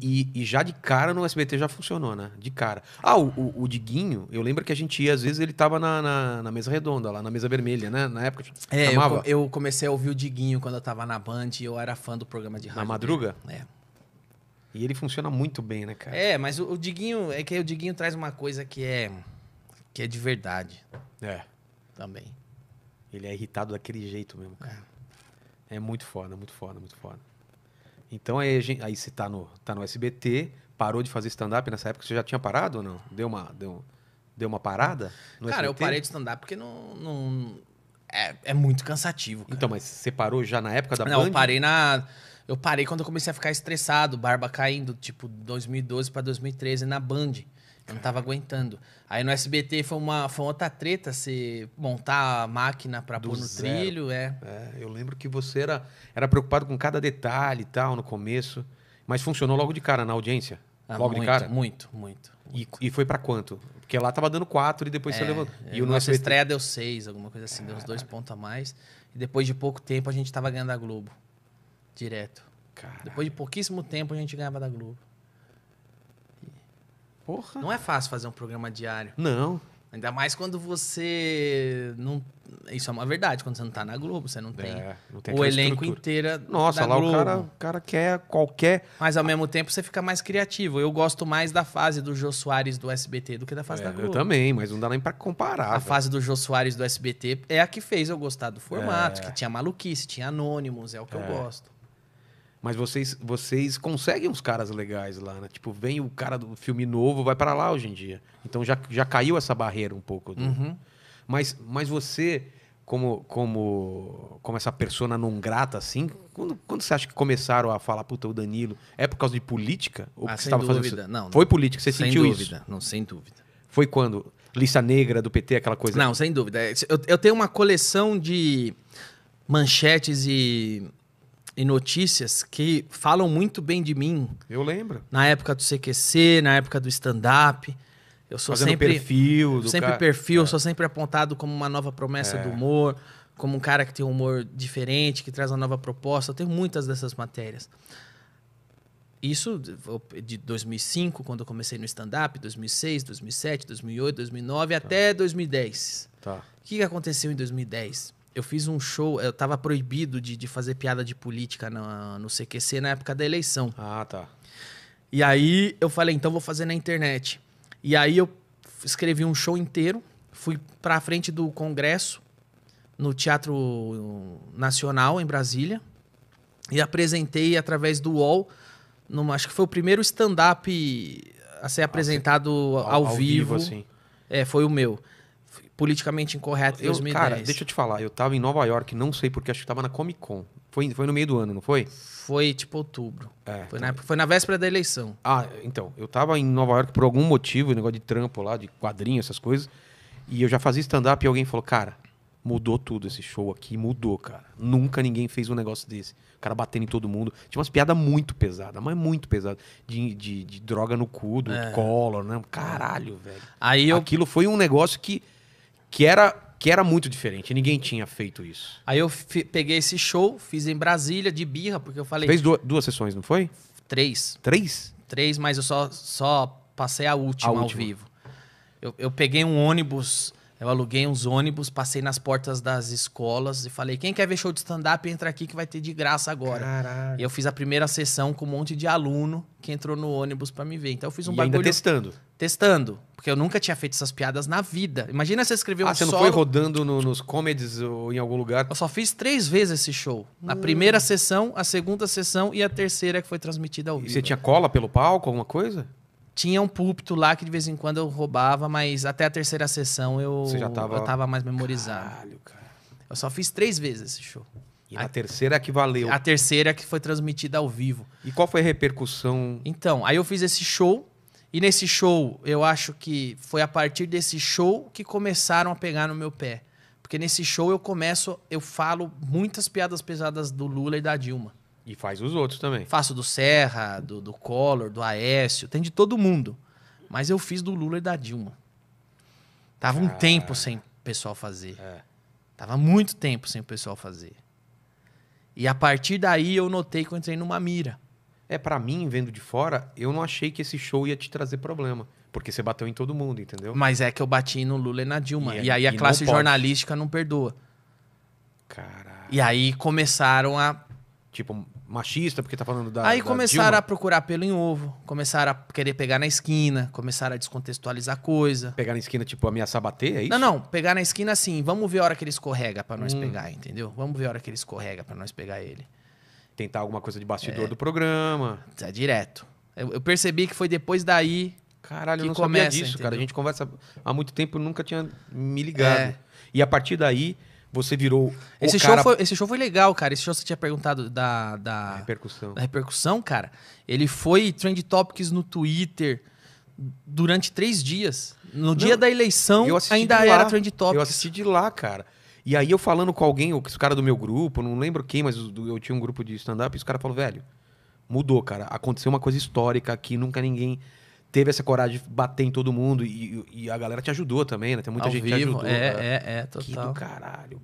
E, e, já de cara no SBT já funcionou, né? De cara. Ah, o, o, o Diguinho, eu lembro que a gente ia, às vezes ele tava na, na, na mesa redonda, lá na mesa vermelha, né? Na época. É, eu, eu, comecei a ouvir o Diguinho quando eu tava na Band e eu era fã do programa de rádio. Na madruga? Dele. É. E ele funciona muito bem, né, cara? É, mas o, o Diguinho, é que o Diguinho traz uma coisa que é. que é de verdade. É. Também. Ele é irritado daquele jeito mesmo, cara. É, é muito foda, muito foda, muito foda. Então aí, gente, aí você tá no, tá no SBT, parou de fazer stand-up nessa época, você já tinha parado ou não? Deu uma, deu, deu uma parada? cara, SBT? eu parei de stand-up porque não. não é, é muito cansativo. Cara. Então, mas você parou já na época da não, Band? Não, eu parei na. Eu parei quando eu comecei a ficar estressado, barba caindo, tipo 2012 para 2013 na Band. Eu não tava aguentando. Aí no SBT foi uma, foi uma outra treta você montar a máquina para pôr no zero. trilho, é. é. Eu lembro que você era, era preocupado com cada detalhe e tal no começo, mas funcionou logo de cara na audiência. Ah, logo muito, de cara? Muito, muito. E, e foi para quanto? Porque lá tava dando quatro e depois é, você levantou. É, e o nosso SBT... estreia deu seis, alguma coisa assim, Caralho. deu uns dois pontos a mais. E depois de pouco tempo a gente tava ganhando a Globo. Direto. Caralho. Depois de pouquíssimo tempo a gente ganhava da Globo. Porra. Não é fácil fazer um programa diário. Não. Ainda mais quando você não. Isso é uma verdade, quando você não tá na Globo, você não tem, é, não tem o elenco inteiro. Nossa, lá Globo. O, cara, o cara quer qualquer. Mas ao mesmo tempo você fica mais criativo. Eu gosto mais da fase do Jô Soares do SBT do que da fase é, da Globo. Eu também, mas não dá nem para comparar. A velho. fase do Jô Soares do SBT é a que fez eu gostar do formato, é. que tinha maluquice, tinha anônimos, é o que eu é. gosto. Mas vocês, vocês conseguem uns caras legais lá, né? Tipo, vem o cara do filme novo, vai para lá hoje em dia. Então já, já caiu essa barreira um pouco. Do... Uhum. Mas, mas você, como, como, como essa persona não grata, assim, quando, quando você acha que começaram a falar, puta, o Danilo, é por causa de política? Ou ah, sem você dúvida. Fazendo... Não, Foi política, você sentiu dúvida. isso? Não, sem dúvida. Foi quando? Lista negra do PT, aquela coisa? Não, sem dúvida. Eu, eu tenho uma coleção de manchetes e e notícias que falam muito bem de mim. Eu lembro. Na época do CQC, na época do stand-up. Eu sou Fazendo sempre perfil, do sempre cara... perfil, é. sou sempre apontado como uma nova promessa é. do humor, como um cara que tem um humor diferente, que traz uma nova proposta. Eu tenho muitas dessas matérias. Isso de 2005, quando eu comecei no stand-up, 2006, 2007, 2008, 2009, tá. até 2010. Tá. O que aconteceu em 2010? eu fiz um show, eu tava proibido de, de fazer piada de política no, no CQC na época da eleição. Ah, tá. E aí eu falei, então vou fazer na internet. E aí eu escrevi um show inteiro, fui pra frente do congresso, no Teatro Nacional, em Brasília, e apresentei através do UOL, numa, acho que foi o primeiro stand-up a ser apresentado ah, ao, ao, ao, vivo. vivo assim. É, foi o meu politicamente incorreto em 2010. Cara, deixa eu te falar, eu tava em Nova York, não sei porque, acho que tava na Comic Con. Foi, foi no meio do ano, não foi? Foi tipo outubro. É, foi, então na, foi na véspera da eleição. Ah, então, eu tava em Nova York por algum motivo, negócio de trampo lá, de quadrinho, essas coisas. E eu já fazia stand-up e alguém falou, cara, mudou tudo esse show aqui, mudou, cara. Nunca ninguém fez um negócio desse. O cara batendo em todo mundo. Tinha umas piadas muito pesadas, mas muito pesadas. De, de, de droga no cu, do é. Collor, né? Caralho, velho. Aí eu... Aquilo foi um negócio que que era que era muito diferente, ninguém tinha feito isso. Aí eu peguei esse show, fiz em Brasília de birra, porque eu falei. Fez duas, duas sessões, não foi? Três. Três? Três, mas eu só, só passei a última, a última. ao vivo. Eu, eu peguei um ônibus eu aluguei uns ônibus, passei nas portas das escolas e falei: quem quer ver show de stand-up, entra aqui que vai ter de graça agora. Caraca. E eu fiz a primeira sessão com um monte de aluno que entrou no ônibus para me ver. Então eu fiz um e bagulho. Ainda testando. Testando. Porque eu nunca tinha feito essas piadas na vida. Imagina se escrever ah, um Ah, você solo... não foi rodando no, nos comedies ou em algum lugar? Eu só fiz três vezes esse show. Hum. primeira sessão, a segunda sessão e a terceira que foi transmitida ao vivo. E você tinha cola pelo palco, alguma coisa? Tinha um púlpito lá que de vez em quando eu roubava, mas até a terceira sessão eu, Você já tava... eu tava mais memorizado. Caralho, cara. Eu só fiz três vezes esse show. E a, a terceira que valeu. A terceira que foi transmitida ao vivo. E qual foi a repercussão? Então, aí eu fiz esse show. E nesse show, eu acho que foi a partir desse show que começaram a pegar no meu pé. Porque nesse show eu começo, eu falo muitas piadas pesadas do Lula e da Dilma. E faz os outros também. Faço do Serra, do, do Collor, do Aécio, tem de todo mundo. Mas eu fiz do Lula e da Dilma. Tava um ah. tempo sem o pessoal fazer. É. Tava muito tempo sem o pessoal fazer. E a partir daí eu notei que eu entrei numa mira. É, para mim, vendo de fora, eu não achei que esse show ia te trazer problema. Porque você bateu em todo mundo, entendeu? Mas é que eu bati no Lula e na Dilma. E, e aí e é a classe jornalística não perdoa. Caralho. E aí começaram a. Tipo, machista, porque tá falando da. Aí da começaram Dilma. a procurar pelo em ovo, começaram a querer pegar na esquina, começaram a descontextualizar coisa. Pegar na esquina, tipo, ameaçar bater, é isso? Não, não, pegar na esquina assim, vamos ver a hora que ele escorrega para nós hum. pegar, entendeu? Vamos ver a hora que ele escorrega para nós pegar ele. Tentar alguma coisa de bastidor é. do programa. é direto. Eu, eu percebi que foi depois daí Caralho, eu não começa, sabia disso, entendeu? cara. A gente conversa há muito tempo, nunca tinha me ligado. É. E a partir daí, você virou. Esse, show foi, esse show foi legal, cara. Esse show você tinha perguntado da, da, repercussão. da repercussão, cara. Ele foi Trend Topics no Twitter durante três dias. No Não, dia da eleição, ainda era Trend Topics. Eu assisti de lá, cara. E aí eu falando com alguém, os cara do meu grupo, não lembro quem, mas eu tinha um grupo de stand-up, e os caras falaram, velho, mudou, cara. Aconteceu uma coisa histórica aqui, nunca ninguém teve essa coragem de bater em todo mundo. E, e a galera te ajudou também, né? Tem muita Ao gente vivo, que ajudou. É, cara. é, é, total. Que do caralho,